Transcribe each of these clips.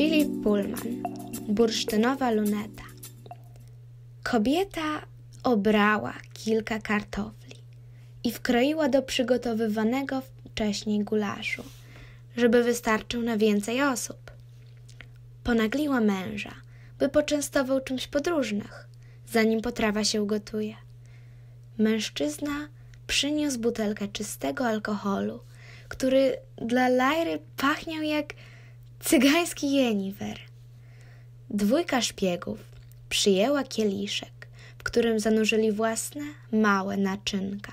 Filip Pullman, bursztynowa luneta. Kobieta obrała kilka kartofli i wkroiła do przygotowywanego wcześniej gulaszu, żeby wystarczył na więcej osób. Ponagliła męża, by poczęstował czymś podróżnych, zanim potrawa się ugotuje. Mężczyzna przyniósł butelkę czystego alkoholu, który dla Lajry pachniał jak Cygański jeniwer. Dwójka szpiegów przyjęła kieliszek, w którym zanurzyli własne małe naczynka.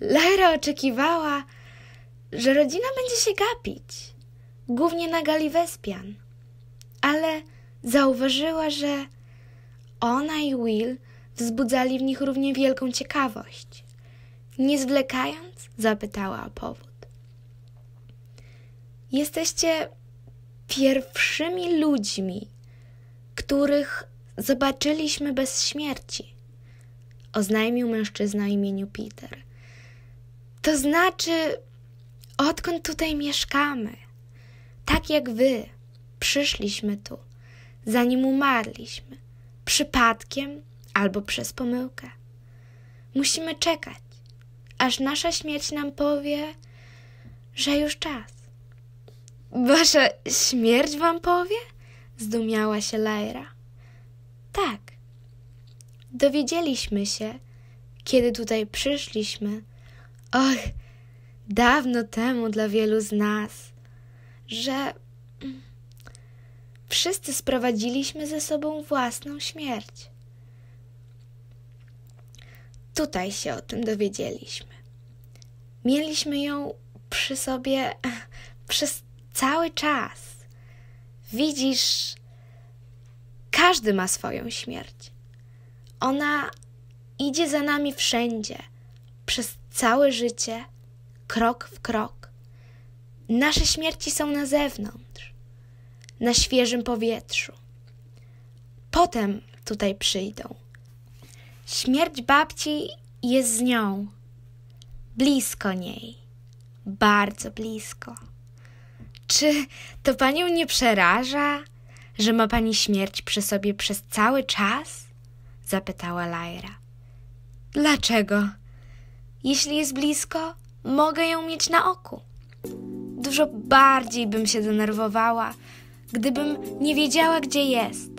Lara oczekiwała, że rodzina będzie się gapić, głównie na gali Wespian, ale zauważyła, że ona i Will wzbudzali w nich równie wielką ciekawość. Nie zwlekając, zapytała o powód. Jesteście pierwszymi ludźmi, których zobaczyliśmy bez śmierci, oznajmił mężczyzna imieniu Peter. To znaczy, odkąd tutaj mieszkamy, tak jak wy, przyszliśmy tu, zanim umarliśmy, przypadkiem albo przez pomyłkę. Musimy czekać, aż nasza śmierć nam powie, że już czas. Wasza śmierć wam powie? Zdumiała się Leira. Tak. Dowiedzieliśmy się, kiedy tutaj przyszliśmy. Och, dawno temu dla wielu z nas, że mm, wszyscy sprowadziliśmy ze sobą własną śmierć. Tutaj się o tym dowiedzieliśmy. Mieliśmy ją przy sobie przez cały czas. Widzisz, każdy ma swoją śmierć. Ona idzie za nami wszędzie, przez całe życie, krok w krok. Nasze śmierci są na zewnątrz, na świeżym powietrzu. Potem tutaj przyjdą. Śmierć babci jest z nią, blisko niej, bardzo blisko. Czy to panią nie przeraża, że ma pani śmierć przy sobie przez cały czas? zapytała Lajra. Dlaczego? Jeśli jest blisko, mogę ją mieć na oku. Dużo bardziej bym się denerwowała, gdybym nie wiedziała, gdzie jest.